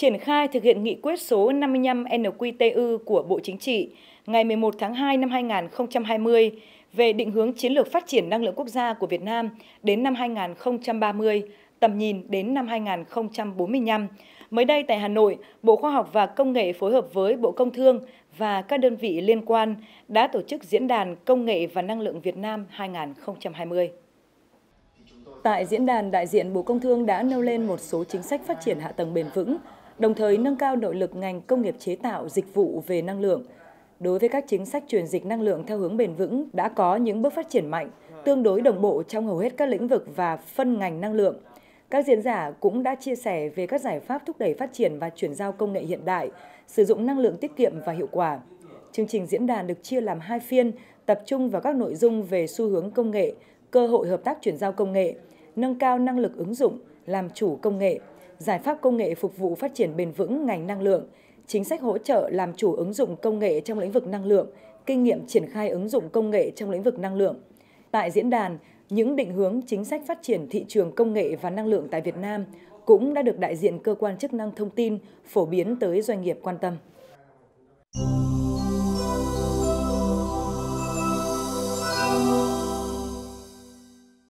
triển khai thực hiện nghị quyết số 55 NQTU của Bộ Chính trị ngày 11 tháng 2 năm 2020 về định hướng chiến lược phát triển năng lượng quốc gia của Việt Nam đến năm 2030, tầm nhìn đến năm 2045. Mới đây tại Hà Nội, Bộ Khoa học và Công nghệ phối hợp với Bộ Công Thương và các đơn vị liên quan đã tổ chức Diễn đàn Công nghệ và Năng lượng Việt Nam 2020. Tại diễn đàn, đại diện Bộ Công Thương đã nêu lên một số chính sách phát triển hạ tầng bền vững, đồng thời nâng cao nội lực ngành công nghiệp chế tạo dịch vụ về năng lượng. Đối với các chính sách chuyển dịch năng lượng theo hướng bền vững đã có những bước phát triển mạnh, tương đối đồng bộ trong hầu hết các lĩnh vực và phân ngành năng lượng. Các diễn giả cũng đã chia sẻ về các giải pháp thúc đẩy phát triển và chuyển giao công nghệ hiện đại, sử dụng năng lượng tiết kiệm và hiệu quả. Chương trình diễn đàn được chia làm hai phiên, tập trung vào các nội dung về xu hướng công nghệ, cơ hội hợp tác chuyển giao công nghệ, nâng cao năng lực ứng dụng, làm chủ công nghệ – giải pháp công nghệ phục vụ phát triển bền vững ngành năng lượng, chính sách hỗ trợ làm chủ ứng dụng công nghệ trong lĩnh vực năng lượng, kinh nghiệm triển khai ứng dụng công nghệ trong lĩnh vực năng lượng. Tại diễn đàn, những định hướng chính sách phát triển thị trường công nghệ và năng lượng tại Việt Nam cũng đã được đại diện cơ quan chức năng thông tin phổ biến tới doanh nghiệp quan tâm.